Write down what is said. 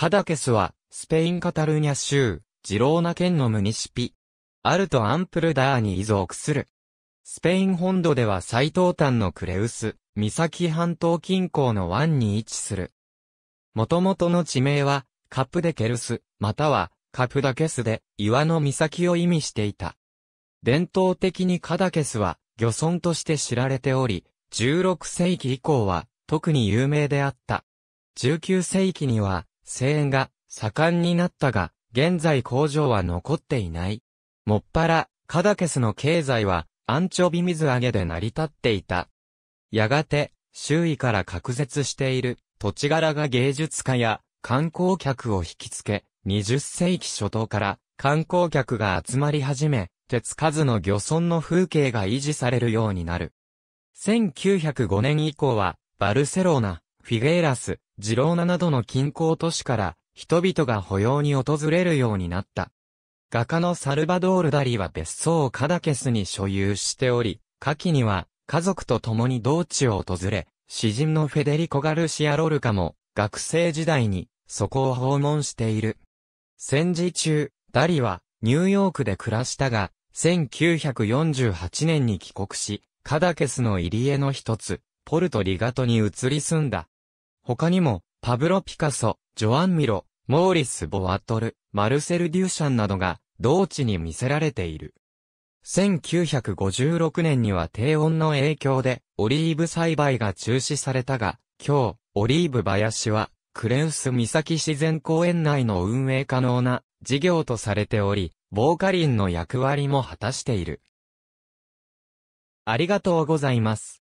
カダケスは、スペインカタルーニャ州、ジローナ県のムニシピ。アルト・アンプルダーに依属する。スペイン本土では最東端のクレウス、岬半島近郊の湾に位置する。元々の地名は、カプデケルス、または、カプダケスで、岩の岬を意味していた。伝統的にカダケスは、漁村として知られており、16世紀以降は、特に有名であった。19世紀には、製塩が盛んになったが、現在工場は残っていない。もっぱら、カダケスの経済は、アンチョビ水揚げで成り立っていた。やがて、周囲から隔絶している土地柄が芸術家や観光客を引きつけ、20世紀初頭から観光客が集まり始め、手つかずの漁村の風景が維持されるようになる。1905年以降は、バルセロナ、フィゲイラス、ジローナなどの近郊都市から人々が保養に訪れるようになった。画家のサルバドール・ダリは別荘をカダケスに所有しており、夏季には家族と共に同地を訪れ、詩人のフェデリコ・ガルシア・ロルカも学生時代にそこを訪問している。戦時中、ダリはニューヨークで暮らしたが、1948年に帰国し、カダケスの入り江の一つ、ポルトリガトに移り住んだ。他にも、パブロ・ピカソ、ジョアン・ミロ、モーリス・ボワトル、マルセル・デューシャンなどが、同地に見せられている。1956年には低温の影響で、オリーブ栽培が中止されたが、今日、オリーブ林は、クレウス岬自然公園内の運営可能な事業とされており、ボーカリンの役割も果たしている。ありがとうございます。